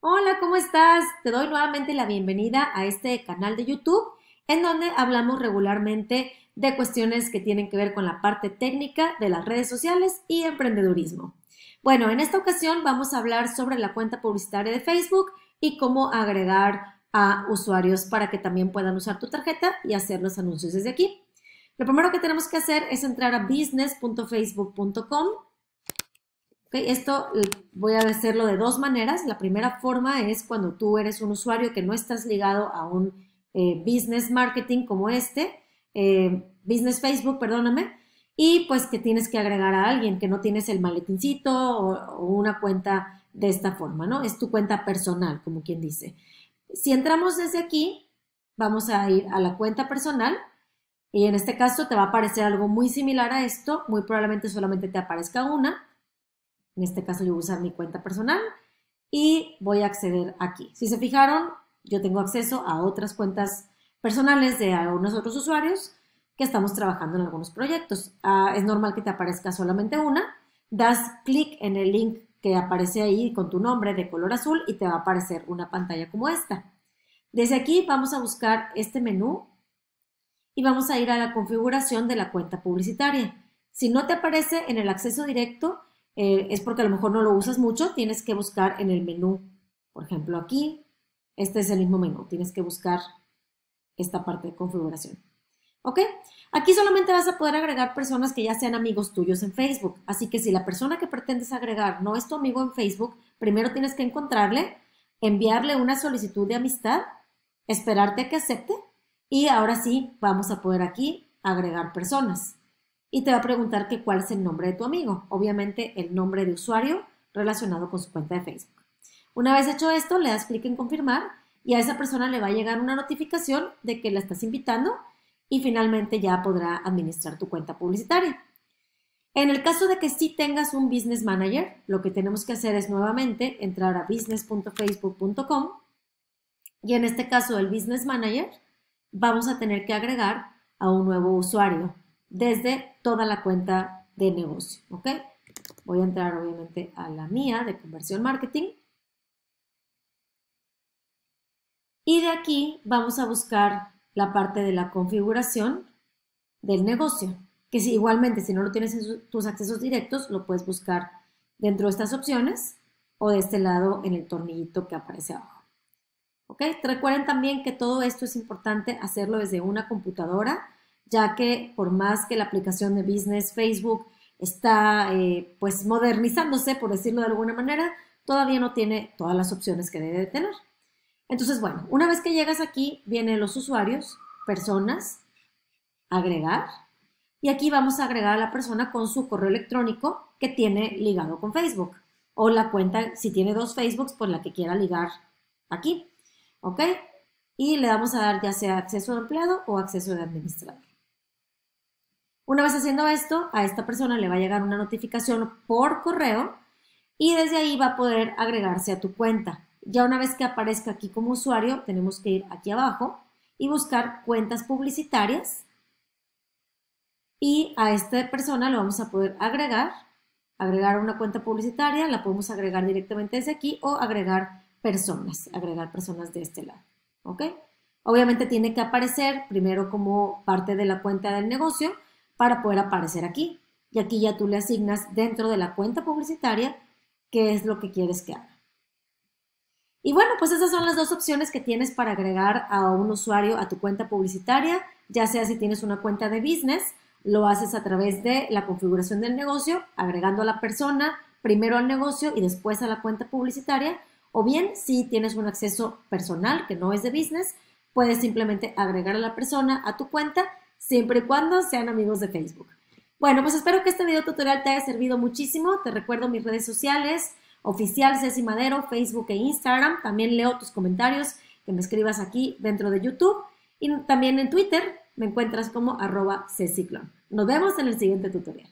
Hola, ¿cómo estás? Te doy nuevamente la bienvenida a este canal de YouTube en donde hablamos regularmente de cuestiones que tienen que ver con la parte técnica de las redes sociales y emprendedurismo. Bueno, en esta ocasión vamos a hablar sobre la cuenta publicitaria de Facebook y cómo agregar a usuarios para que también puedan usar tu tarjeta y hacer los anuncios desde aquí. Lo primero que tenemos que hacer es entrar a business.facebook.com esto eh, voy a hacerlo de dos maneras. La primera forma es cuando tú eres un usuario que no estás ligado a un eh, business marketing como este, eh, business Facebook, perdóname, y pues que tienes que agregar a alguien que no tienes el maletincito o una cuenta de esta forma, ¿no? Es tu cuenta personal, como quien dice. Si entramos desde aquí, vamos a ir a la cuenta personal y en este caso te va a aparecer algo muy similar a esto, muy probablemente solamente te aparezca una en este caso yo voy a usar mi cuenta personal y voy a acceder aquí. Si se fijaron, yo tengo acceso a otras cuentas personales de algunos otros usuarios que estamos trabajando en algunos proyectos. Ah, es normal que te aparezca solamente una. Das clic en el link que aparece ahí con tu nombre de color azul y te va a aparecer una pantalla como esta. Desde aquí vamos a buscar este menú y vamos a ir a la configuración de la cuenta publicitaria. Si no te aparece en el acceso directo, eh, es porque a lo mejor no lo usas mucho, tienes que buscar en el menú. Por ejemplo, aquí, este es el mismo menú, tienes que buscar esta parte de configuración. ¿Ok? Aquí solamente vas a poder agregar personas que ya sean amigos tuyos en Facebook. Así que si la persona que pretendes agregar no es tu amigo en Facebook, primero tienes que encontrarle, enviarle una solicitud de amistad, esperarte a que acepte y ahora sí vamos a poder aquí agregar personas y te va a preguntar que cuál es el nombre de tu amigo, obviamente el nombre de usuario relacionado con su cuenta de Facebook. Una vez hecho esto, le das clic en confirmar y a esa persona le va a llegar una notificación de que la estás invitando y finalmente ya podrá administrar tu cuenta publicitaria. En el caso de que sí tengas un business manager, lo que tenemos que hacer es nuevamente entrar a business.facebook.com y en este caso el business manager vamos a tener que agregar a un nuevo usuario desde toda la cuenta de negocio, ¿ok? Voy a entrar obviamente a la mía de conversión marketing. Y de aquí vamos a buscar la parte de la configuración del negocio, que si igualmente si no lo tienes en tus accesos directos, lo puedes buscar dentro de estas opciones o de este lado en el tornillito que aparece abajo. ¿Ok? Recuerden también que todo esto es importante hacerlo desde una computadora ya que por más que la aplicación de Business Facebook está eh, pues modernizándose, por decirlo de alguna manera, todavía no tiene todas las opciones que debe tener. Entonces, bueno, una vez que llegas aquí, vienen los usuarios, personas, agregar, y aquí vamos a agregar a la persona con su correo electrónico que tiene ligado con Facebook, o la cuenta, si tiene dos Facebooks, por pues la que quiera ligar aquí, ¿ok? Y le vamos a dar ya sea acceso de empleado o acceso de administrador. Una vez haciendo esto, a esta persona le va a llegar una notificación por correo y desde ahí va a poder agregarse a tu cuenta. Ya una vez que aparezca aquí como usuario, tenemos que ir aquí abajo y buscar cuentas publicitarias. Y a esta persona lo vamos a poder agregar, agregar una cuenta publicitaria, la podemos agregar directamente desde aquí o agregar personas, agregar personas de este lado. ¿Ok? Obviamente tiene que aparecer primero como parte de la cuenta del negocio para poder aparecer aquí. Y aquí ya tú le asignas dentro de la cuenta publicitaria qué es lo que quieres que haga. Y bueno, pues esas son las dos opciones que tienes para agregar a un usuario a tu cuenta publicitaria, ya sea si tienes una cuenta de business, lo haces a través de la configuración del negocio, agregando a la persona primero al negocio y después a la cuenta publicitaria, o bien si tienes un acceso personal que no es de business, puedes simplemente agregar a la persona a tu cuenta siempre y cuando sean amigos de Facebook. Bueno, pues espero que este video tutorial te haya servido muchísimo. Te recuerdo mis redes sociales, oficial Ceci Madero, Facebook e Instagram. También leo tus comentarios que me escribas aquí dentro de YouTube. Y también en Twitter me encuentras como arroba Ceciclón. Nos vemos en el siguiente tutorial.